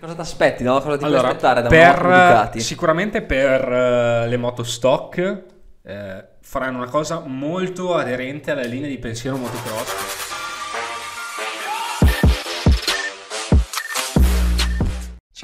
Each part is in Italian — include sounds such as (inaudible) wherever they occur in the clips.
Cosa ti aspetti? No? Cosa ti allora, puoi aspettare da per, Sicuramente per uh, le moto stock uh, eh, faranno una cosa molto aderente alla linea di pensiero motocross.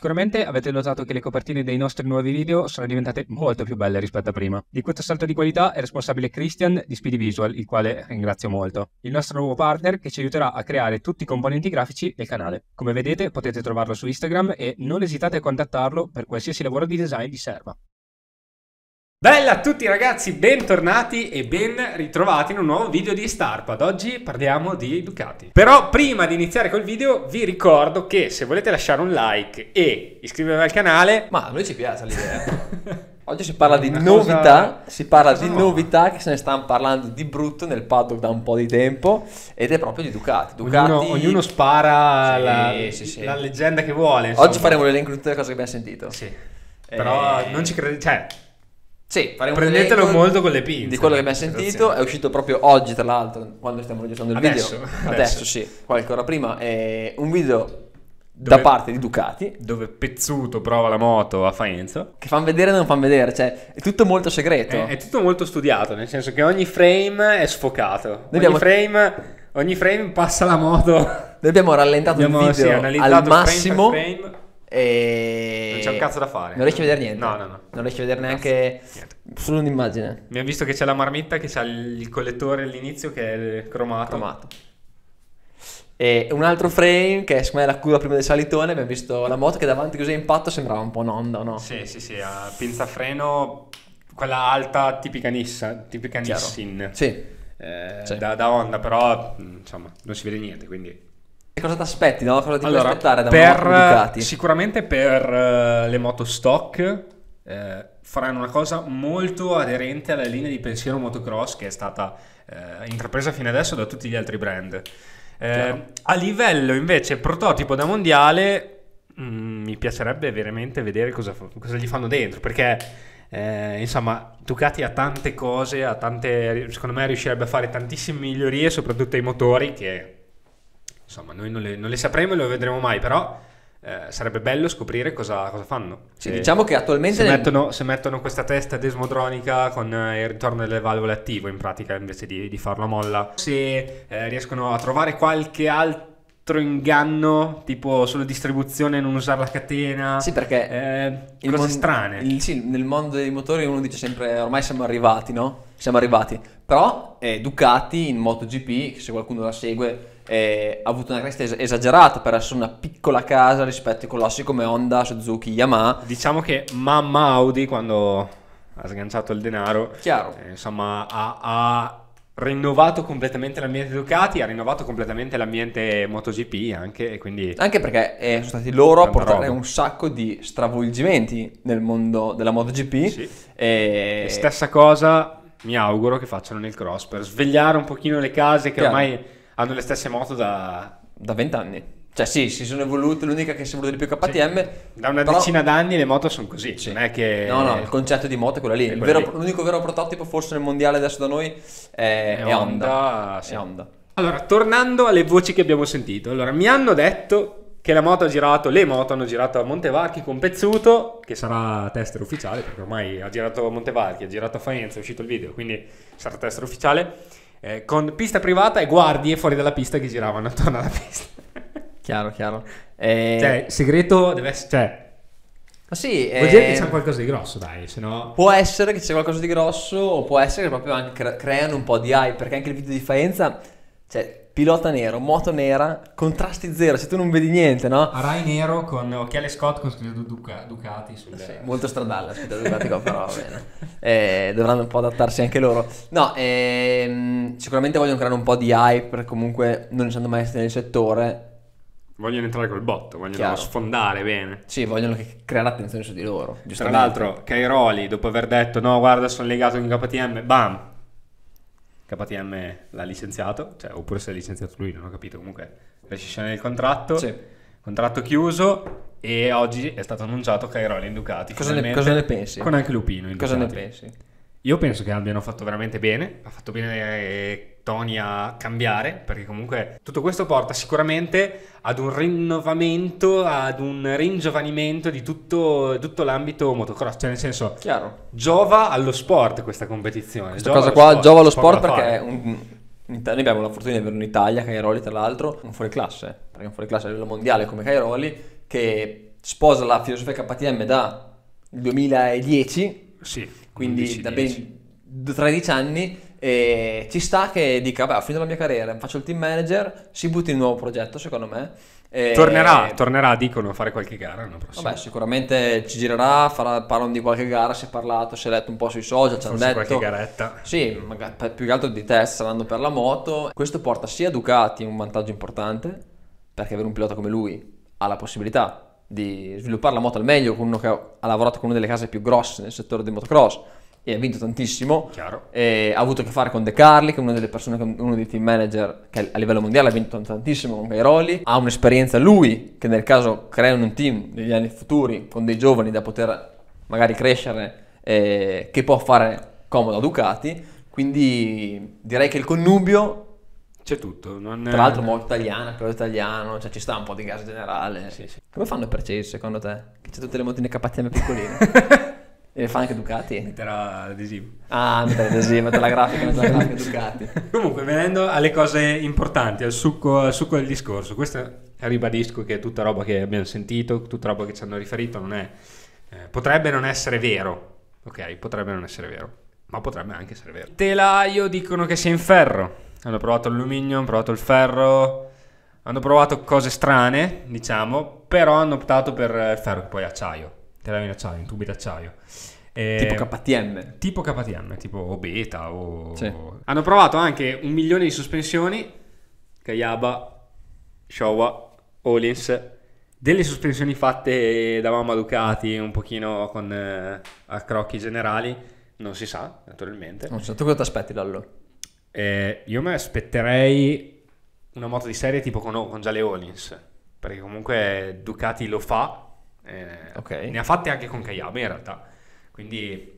Sicuramente avete notato che le copertine dei nostri nuovi video sono diventate molto più belle rispetto a prima. Di questo salto di qualità è responsabile Christian di Speedy Visual, il quale ringrazio molto. Il nostro nuovo partner che ci aiuterà a creare tutti i componenti grafici del canale. Come vedete potete trovarlo su Instagram e non esitate a contattarlo per qualsiasi lavoro di design vi serva. Bella a tutti ragazzi, bentornati e ben ritrovati in un nuovo video di Starpad. Oggi parliamo di Ducati. Però prima di iniziare col video vi ricordo che se volete lasciare un like e iscrivervi al canale... Ma a noi ci piace l'idea. (laughs) Oggi si parla di Una novità, cosa... si parla di no. novità che se ne stanno parlando di brutto nel paddock da un po' di tempo ed è proprio di Ducati. Ducati... Ognuno, ognuno spara sì, la, sì, sì. la, leggenda che vuole. Insomma. Oggi faremo l'elenco di tutte le cose che abbiamo sentito. Sì. E... Eh. Però non ci credete, cioè sì, faremo Prendetelo un molto con le pinze. Di quello che abbiamo sentito, è uscito proprio oggi, tra l'altro, quando stiamo registrando il adesso, video. (laughs) Adesso, adesso sì, qualche ora prima. È un video dove, da parte di Ducati. Dove Pezzuto prova la moto a Faenza. Che fanno vedere e non fanno vedere, cioè è tutto molto segreto. È, è, tutto molto studiato, nel senso che ogni frame è sfocato. ogni, abbiamo... frame, ogni frame passa la moto. Noi abbiamo rallentato abbiamo, il video sì, al massimo. Frame e... Non c'è un cazzo da fare. Non riesci a vedere niente. No, no, no. Non riesci a vedere neanche solo un'immagine. Mi ha visto che c'è la marmitta che c'ha il collettore all'inizio che è cromato. cromato. E un altro frame che secondo me è la cura prima del salitone, abbiamo visto la moto che davanti così a impatto sembrava un po' un'onda, no? Sì, sì, sì, a pinzafreno, quella alta tipica Nissan, tipica Nissin. Sì. Eh, sì. Da, da Honda, però insomma non si vede niente, quindi e cosa ti aspetti? No? Cosa ti allora, aspettare da per, Sicuramente per uh, le moto stock eh, faranno una cosa molto aderente alla linea di pensiero motocross che è stata eh, intrapresa fino adesso da tutti gli altri brand. Eh, a livello invece prototipo da mondiale mh, mm, mi piacerebbe veramente vedere cosa, cosa gli fanno dentro perché... Eh, insomma, Ducati ha tante cose, ha tante, secondo me riuscirebbe a fare tantissime migliorie, soprattutto ai motori che Insomma, noi non le, non le sapremo e non le vedremo mai, però eh, sarebbe bello scoprire cosa, cosa fanno. Sì, diciamo che attualmente... Se, nel... mettono, se, mettono, questa testa desmodronica con eh, il ritorno delle valvole attivo, in pratica, invece di, di farlo molla. Se eh, riescono a trovare qualche altro inganno, tipo solo distribuzione, non usare la catena. Sì, perché eh, cose mon- strane. Il, sì, nel mondo dei motori uno dice sempre ormai siamo arrivati, no? Siamo arrivati. Però eh, Ducati in MotoGP, se qualcuno la segue, eh, ha avuto una crescita esagerata per essere una piccola casa rispetto ai colossi come Honda, Suzuki, Yamaha. Diciamo che mamma Audi quando ha sganciato il denaro, eh, insomma, ha, ha rinnovato completamente l'ambiente Ducati, ha rinnovato completamente l'ambiente MotoGP anche, quindi... Anche perché eh, sono stati loro a portare roba. un sacco di stravolgimenti nel mondo della MotoGP. Sì. E... Stessa cosa mi auguro che facciano nel cross per svegliare un pochino le case che Chiaro. ormai hanno le stesse moto da... Da vent'anni. Cioè sì, si sono evolute, l'unica che si è evoluta di più è KTM. Sì. Da una però... decina d'anni le moto sono così, sì. non è che... No, no, il concetto di moto è quella lì. È quello vero, lì. L'unico vero prototipo forse nel mondiale adesso da noi è, è, è Honda. Honda, sì. è Honda. Allora, tornando alle voci che abbiamo sentito. Allora, mi hanno detto che la moto ha girato, le moto hanno girato a Montevarchi con Pezzuto, che sarà tester ufficiale, perché ormai ha girato a Montevarchi, ha girato a Faenza, è uscito il video, quindi sarà tester ufficiale eh, con pista privata e guardie fuori dalla pista che giravano attorno alla pista. chiaro, chiaro. Eh... eh cioè, segreto deve essere... Cioè, ma sì, eh, vuol dire eh, che c'è qualcosa di grosso, dai, se Può essere che c'è qualcosa di grosso, o può essere che proprio anche creano un po' di hype, perché anche il video di Faenza, cioè, pilota nero, moto nera, contrasti zero, se tu non vedi niente, no? Rai nero con occhiali Scott con scritto Duca, Ducati sul... Sì, molto stradale, scritto Ducati qua, però va bene. Eh, dovranno un po' adattarsi anche loro. No, ehm, sicuramente vogliono creare un po' di hype, comunque non essendo mai stati nel settore... Vogliono entrare col botto, vogliono Chiaro. sfondare bene. Sì, vogliono creare attenzione su di loro. Tra l'altro, Cairoli, dopo aver detto no, guarda, sono legato in KTM, bam, KTM l'ha licenziato, cioè, oppure se l'ha licenziato lui, non ho capito, comunque rescissione del contratto, sì. contratto chiuso e oggi è stato annunciato Cairoli in Ducati. Cosa ne, cosa ne pensi? Con anche Lupino in Cosa ne pensi? Io penso che abbiano fatto veramente bene, ha fatto bene eh, Tony a cambiare, perché comunque tutto questo porta sicuramente ad un rinnovamento, ad un ringiovanimento di tutto, tutto l'ambito motocross. Cioè, nel senso, Chiaro. giova allo sport questa competizione. Questa giova cosa qua sport, giova allo sport, sport perché un, noi abbiamo la fortuna di avere un'Italia, Cairoli tra l'altro, un fuori classe, perché è un fuori classe a livello mondiale come Cairoli, che sposa la filosofia KTM da 2010, sì, quindi 11, da ben 13 anni e ci sta che dica, beh, ho finito la mia carriera, faccio il team manager, si butti in un nuovo progetto, secondo me. E... Tornerà, tornerà, dicono, a fare qualche gara l'anno prossimo. Vabbè, sicuramente ci girerà, farà, parlano di qualche gara, si è parlato, si è letto un po' sui social, ci hanno detto... qualche garetta. Sì, magari, più che altro di test, andando per la moto. Questo porta sia a Ducati un vantaggio importante, perché avere un pilota come lui ha la possibilità di sviluppare la moto al meglio con uno che ha lavorato con una delle case più grosse nel settore del motocross e ha vinto tantissimo. ha avuto a che fare con De Carli, che è una delle persone, uno dei team manager che a livello mondiale ha vinto tantissimo con Cairoli. Ha un'esperienza lui, che nel caso crea un team negli anni futuri con dei giovani da poter magari crescere, eh, che può fare comodo a Ducati. Quindi direi che il connubio c'è tutto. Non... Tra l'altro molto italiana, però italiano, cioè ci sta un po' di gas generale. Sì, sì. Come fanno i Cesi secondo te? Che c'è tutte le motine KTM piccoline. E fa anche Ducati? Metterà l'adesivo. Ah, metterà l'adesivo, metterà la grafica, metterà la grafica Ducati. (laughs) Comunque, venendo alle cose importanti, al succo, al succo, del discorso, questa ribadisco che è tutta roba che abbiamo sentito, tutta roba che ci hanno riferito, non è... Eh, potrebbe non essere vero, ok? Potrebbe non essere vero, ma potrebbe anche essere vero. Telaio dicono che sia in ferro. Hanno provato l'alluminio, hanno provato il ferro, hanno provato cose strane, diciamo, però hanno optato per il ferro, che poi è acciaio telaio in acciaio, in tubi d'acciaio. Eh, tipo KTM. Tipo KTM, tipo o Beta o... Sì. Hanno provato anche un milione di sospensioni, Kayaba, Showa, Olins, delle sospensioni fatte da mamma Ducati un pochino con eh, accrocchi generali, non si sa, naturalmente. Non so, tu cosa ti aspetti da allora? Eh, io mi aspetterei una moto di serie tipo con, con già le Olins, perché comunque Ducati lo fa eh, okay. Ne ha fatte anche con Kayabe in realtà. Quindi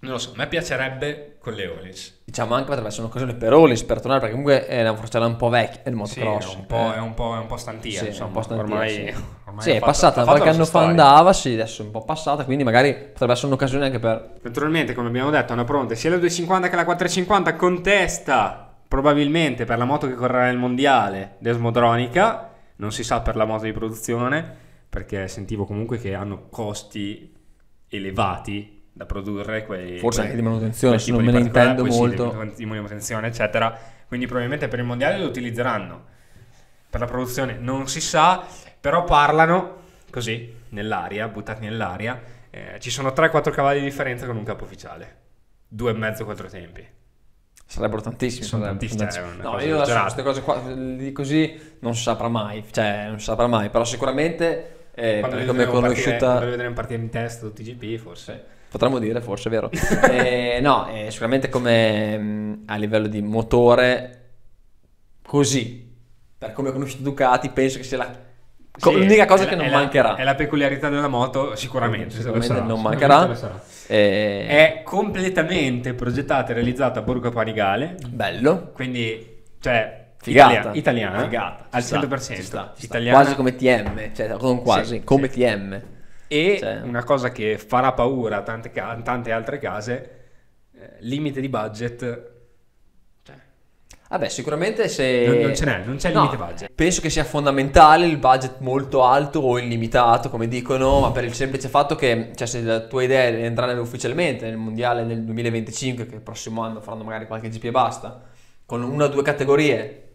non lo so, a me piacerebbe con le Olis. Diciamo anche potrebbe essere un'occasione per Olis per tornare, perché comunque è una forcella un po' vecchia il motocross. Sì, è, un po', eh. è, un po', è un po' stantia, sì, insomma, un po stantia, ormai, sì. ormai sì, è, è passata, qualche anno fa andava, sì, adesso è un po' passata, quindi magari potrebbe essere un'occasione anche per... Naturalmente, come abbiamo detto, hanno pronte sia la 250 che la 450, contesta probabilmente per la moto che correrà nel mondiale Desmodronica, non si sa per la moto di produzione, perché sentivo comunque che hanno costi elevati da produrre quei, forse anche di manutenzione non me ne intendo molto di manutenzione eccetera quindi probabilmente per il mondiale lo utilizzeranno per la produzione non si sa però parlano così nell'aria buttati nell'aria eh, ci sono 3-4 cavalli di differenza con un capo ufficiale 2,5-4 tempi sarebbero tantissimi. Sono tantissimi. no, io adesso queste cose qua così non si saprà mai, cioè non si saprà mai, però sicuramente eh, quando per come è conosciuta... vedremo partire in testa tutti i GP forse... Potremmo dire, forse, vero? (laughs) eh, no, eh, sicuramente come a livello di motore, così, per come è conosciuto Ducati, penso che sia la sì, l'unica cosa che non è mancherà. La, è la peculiarità della moto, sicuramente. sicuramente sarà, non mancherà. Sarà. E... Eh, è completamente progettata e realizzata a Borgo Panigale. Bello. Quindi, cioè, Figata. italiana, Figata. al 100%. Sta, sta, italiana. Quasi come TM, cioè non quasi, sì, come sì. TM. E cioè. una cosa che farà paura a tante, ca- tante altre case, eh, limite di budget cioè. Vabbè, ah sicuramente se. Non, non, ce n'è, non c'è no, limite budget. Penso che sia fondamentale il budget molto alto o illimitato, come dicono, mm. ma per il semplice fatto che, cioè, se la tua idea è entrare ufficialmente nel mondiale nel 2025, che il prossimo anno faranno magari qualche GP e basta, con una o due categorie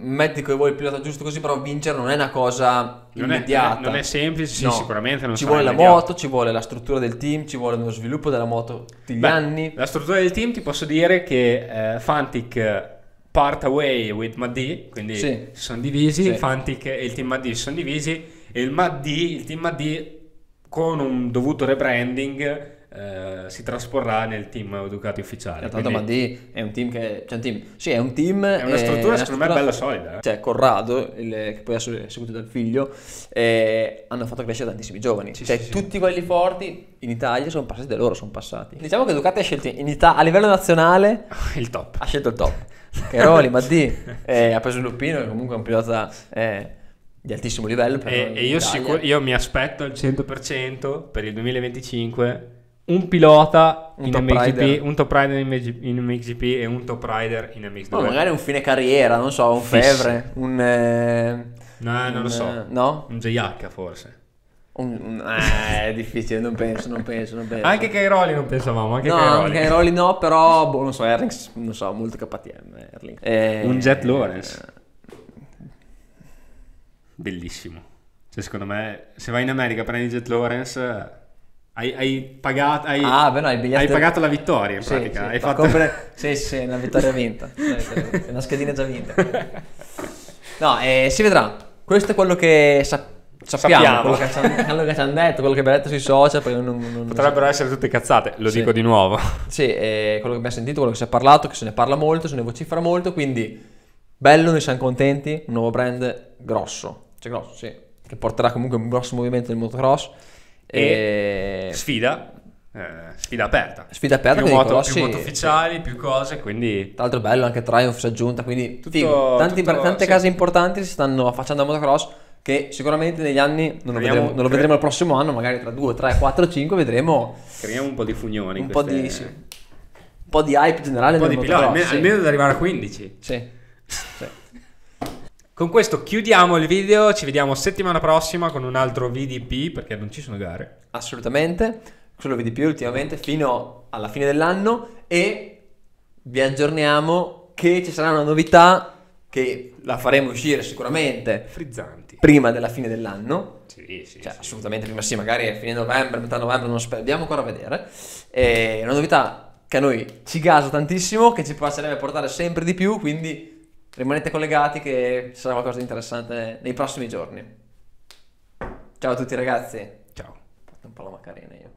metti con voi il pilota giusto così, però vincere non è una cosa non immediata. È, non è semplice, sì, no. sicuramente non Ci vuole la moto, ci vuole la struttura del team, ci vuole lo sviluppo della moto tutti gli Beh, anni. La struttura del team ti posso dire che eh, Fantic eh, part away with Maddi, quindi sì. sono divisi, sì. Fantic e il team Maddi sono divisi e il Maddi, il team Maddi con un dovuto rebranding eh, si trasporrà nel team Ducati ufficiale. Tanto quindi... Mandi è un team che... Cioè un team, sì, è un team... È una eh, struttura è una secondo struttura, me bella solida. Eh. Cioè Corrado, il, che poi è seguito dal figlio, eh, hanno fatto crescere tantissimi giovani. Sì, cioè sì, tutti sì. quelli forti in Italia sono passati da loro, sono passati. Diciamo che Ducati ha scelto in Italia, a livello nazionale... (laughs) il top. Ha scelto il top. (laughs) Cheroli, Mandi, eh, ha preso Lupino, che comunque è un pilota... di altissimo livello e, e io, sicur- io mi aspetto al 100% per il 2025 un pilota un in MXGP, rider. un top rider in MXGP, in MXGP, e un top rider in MXGP. No, magari un fine carriera, non so, un Fiss. Fevre, un... Eh, no, un, eh, non lo so. Eh, no? Un JH forse. Un, eh, è difficile, non penso, non penso, non penso. anche Cairoli non pensavamo, anche no, Cairoli. Cairoli no, però, boh, non so, Erlings, non so, molto KTM, Erlings. Eh, un Jet Lawrence. Bellissimo. Cioè, secondo me, se vai in America prendi Jet Lawrence hai, hai, pagato, hai, ah, beh, no, biglietto... hai, pagato, la vittoria in sì, pratica. Sì, hai fatto... compre... (laughs) sì, sì, una vittoria vinta. una schedina già vinta. No, eh, si vedrà. Questo è quello che sa- sappiamo, sappiamo. Quello, che ci hanno detto, quello che abbiamo detto sui social. Non, non... Potrebbero essere tutte cazzate, lo sì. dico di nuovo. Sì, eh, quello che abbiamo sentito, quello che si è parlato, che se ne parla molto, se ne vocifera molto, quindi bello, noi siamo contenti, un nuovo brand grosso. Cioè grosso, sì. Che porterà comunque un grosso movimento nel motocross e, sfida. Eh, sfida aperta. Sfida aperta più moto, Colossi, più moto ufficiali, sì. più cose, quindi... Tra l'altro bello, anche Triumph si è aggiunta, quindi tutto, figo. Tanti, tutto, tante sì. case importanti si stanno affacciando a motocross che sicuramente negli anni, non, lo, vedremo, non lo vedremo cre... il prossimo anno, magari tra 2, 3, 4, 5 vedremo... Creiamo un po' di fugnoni. Un, queste... po, di, sì. un po' di hype generale. Un po' di pilota, almeno, almeno ad arrivare a 15. Sì. sì. (laughs) Con questo chiudiamo il video, ci vediamo settimana prossima con un altro VDP perché non ci sono gare. Assolutamente, solo VDP ultimamente fino alla fine dell'anno e vi aggiorniamo che ci sarà una novità che la faremo uscire sicuramente. Frizzanti. Prima della fine dell'anno. Sì, sì. Cioè, sì. assolutamente prima sì, magari a fine novembre, metà novembre, non spero, andiamo ancora a vedere. È una novità che a noi ci gasa tantissimo, che ci passerebbe a portare sempre di più, quindi Rimanete collegati che ci sarà qualcosa di interessante nei prossimi giorni. Ciao a tutti ragazzi. Ciao. Ho fatto un po' la macarena io.